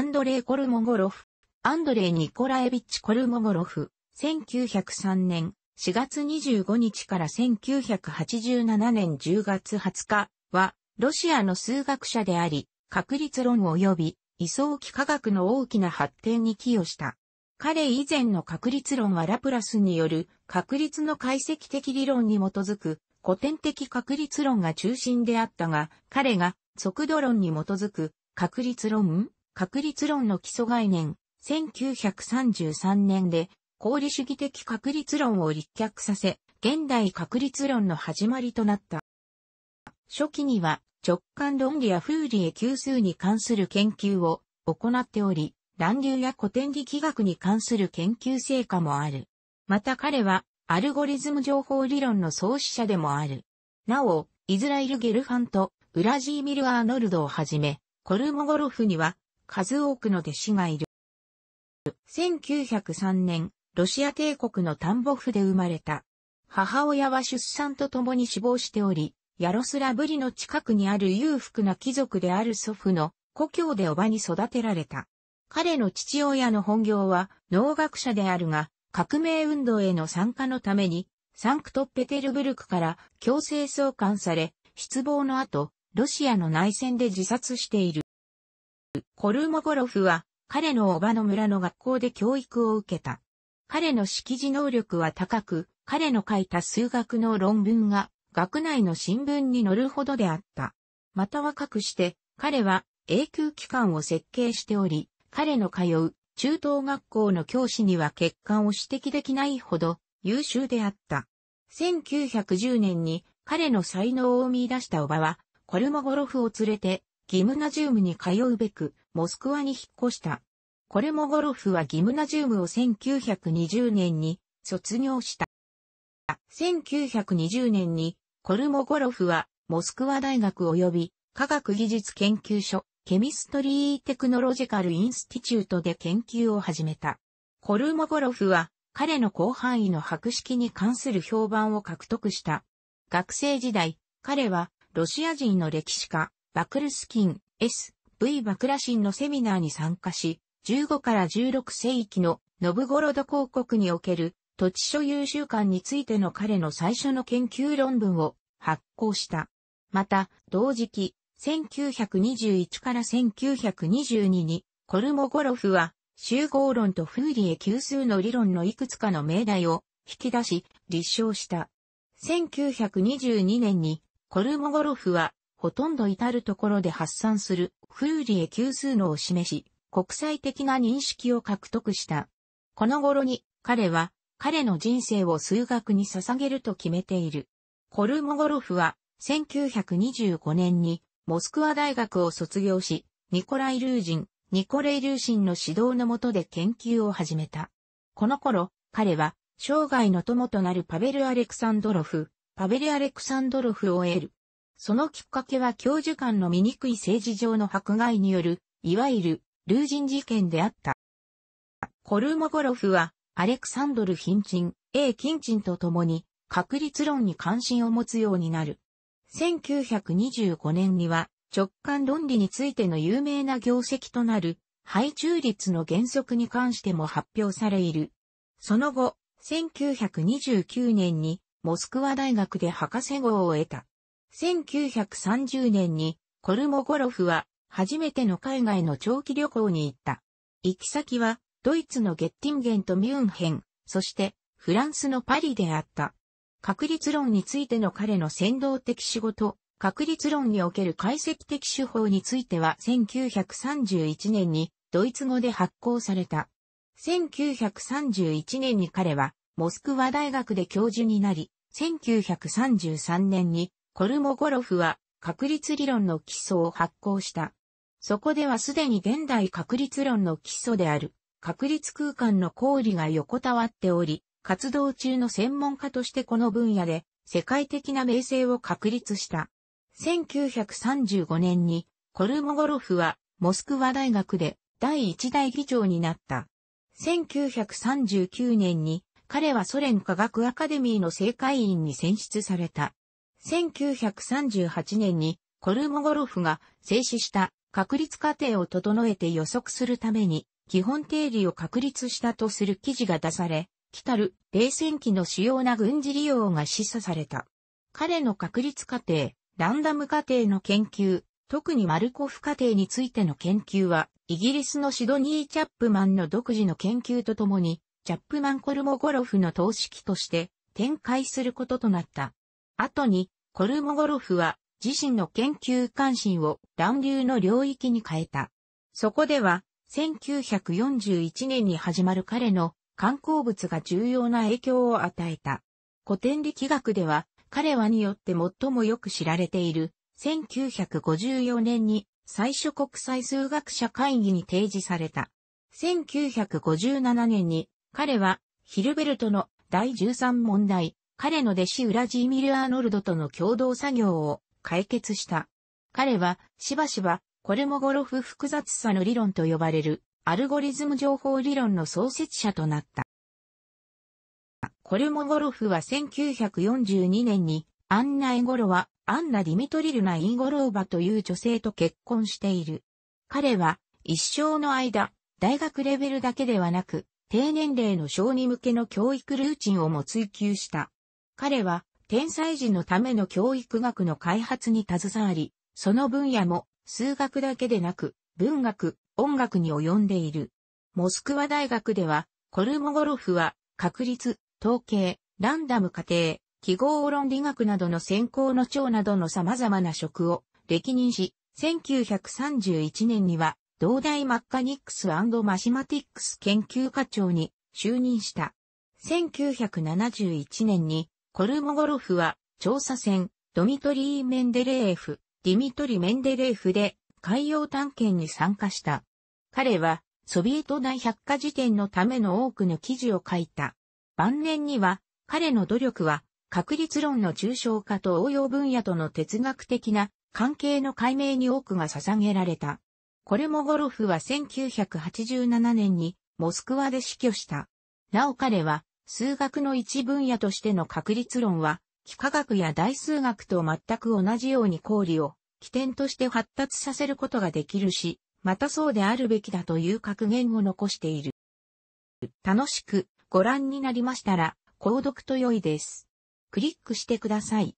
アンドレイ・コルモゴロフ。アンドレイ・ニコラエビッチ・コルモゴロフ。1903年4月25日から1987年10月20日は、ロシアの数学者であり、確率論及び、位相機科学の大きな発展に寄与した。彼以前の確率論はラプラスによる確率の解析的理論に基づく古典的確率論が中心であったが、彼が速度論に基づく確率論確率論の基礎概念、1933年で、功理主義的確率論を立脚させ、現代確率論の始まりとなった。初期には直感論理や風理へ級数に関する研究を行っており、乱流や古典力学に関する研究成果もある。また彼はアルゴリズム情報理論の創始者でもある。なお、イズラエル・ゲルファンとウラジーミル・アーノルドをはじめ、コルモゴロフには数多くの弟子がいる。1903年、ロシア帝国のタンボフで生まれた。母親は出産とともに死亡しており、ヤロスラブリの近くにある裕福な貴族である祖父の故郷でおばに育てられた。彼の父親の本業は農学者であるが、革命運動への参加のために、サンクトペテルブルクから強制送還され、失望の後、ロシアの内戦で自殺している。コルモゴロフは彼の叔母の村の学校で教育を受けた。彼の識字能力は高く、彼の書いた数学の論文が学内の新聞に載るほどであった。またはかくして、彼は永久機関を設計しており、彼の通う中等学校の教師には欠陥を指摘できないほど優秀であった。1910年に彼の才能を見出した叔母は、コルモゴロフを連れてギムナジウムに通うべく、モスクワに引っ越した。これもゴロフはギムナジウムを1920年に卒業した。1920年にコルモゴロフはモスクワ大学及び科学技術研究所ケミストリーテクノロジカルインスティチュートで研究を始めた。コルモゴロフは彼の広範囲の博識に関する評判を獲得した。学生時代、彼はロシア人の歴史家、バクルスキン SV バクラシンのセミナーに参加し、15から16世紀のノブゴロド広告における土地所有習慣についての彼の最初の研究論文を発行した。また、同時期、1921から1922に、コルモゴロフは、集合論とフーリエ級数の理論のいくつかの命題を引き出し、立証した。1922年に、コルモゴロフは、ほとんど至るところで発散するフーリエ級数のを示し、国際的な認識を獲得した。この頃に彼は彼の人生を数学に捧げると決めている。コルモゴロフは1925年にモスクワ大学を卒業し、ニコライ・ルージン、ニコレイ・ルーシンの指導のもとで研究を始めた。この頃、彼は生涯の友となるパベル・アレクサンドロフ、パベル・アレクサンドロフを得る、そのきっかけは教授間の醜い政治上の迫害による、いわゆる、ルージン事件であった。コルモゴロフは、アレクサンドル・ヒンチン、A・ キンチンと共に、確率論に関心を持つようになる。1925年には、直感論理についての有名な業績となる、配中率の原則に関しても発表されいる。その後、1929年に、モスクワ大学で博士号を得た。1930年にコルモゴロフは初めての海外の長期旅行に行った。行き先はドイツのゲッティンゲンとミュンヘン、そしてフランスのパリであった。確率論についての彼の先導的仕事、確率論における解析的手法については1931年にドイツ語で発行された。1931年に彼はモスクワ大学で教授になり、1933年にコルモゴロフは確率理論の基礎を発行した。そこではすでに現代確率論の基礎である確率空間の公理が横たわっており、活動中の専門家としてこの分野で世界的な名声を確立した。1935年にコルモゴロフはモスクワ大学で第一代議長になった。1939年に彼はソ連科学アカデミーの正会員に選出された。1938年にコルモゴロフが静止した確率過程を整えて予測するために基本定理を確立したとする記事が出され、来たる冷戦期の主要な軍事利用が示唆された。彼の確率過程、ランダム過程の研究、特にマルコフ過程についての研究は、イギリスのシドニー・チャップマンの独自の研究とともに、チャップマン・コルモゴロフの投資機として展開することとなった。後に、コルモゴロフは自身の研究関心を乱流の領域に変えた。そこでは、1941年に始まる彼の観光物が重要な影響を与えた。古典力学では、彼はによって最もよく知られている、1954年に最初国際数学者会議に提示された。1957年に彼はヒルベルトの第13問題彼の弟子ウラジーミル・アーノルドとの共同作業を解決した。彼は、しばしば、コルモゴロフ複雑さの理論と呼ばれる、アルゴリズム情報理論の創設者となった。コルモゴロフは1942年に、アンナ・エゴロはアンナ・ディミトリルナ・インゴローバという女性と結婚している。彼は、一生の間、大学レベルだけではなく、低年齢の小児向けの教育ルーチンをも追求した。彼は天才児のための教育学の開発に携わり、その分野も数学だけでなく文学、音楽に及んでいる。モスクワ大学ではコルモゴロフは確率、統計、ランダム過程、記号論理学などの専攻の長などの様々な職を歴任し、1931年には同大マッカニックスマシマティックス研究課長に就任した。1971年にコルモゴロフは、調査船、ドミトリー・メンデレーフ、ディミトリ・メンデレーフで、海洋探検に参加した。彼は、ソビエト大百科事典のための多くの記事を書いた。晩年には、彼の努力は、確率論の抽象化と応用分野との哲学的な関係の解明に多くが捧げられた。コルモゴロフは1987年にモスクワで死去した。なお彼は数学の一分野としての確率論は、幾何学や大数学と全く同じように公理を起点として発達させることができるし、またそうであるべきだという格言を残している。楽しくご覧になりましたら、購読と良いです。クリックしてください。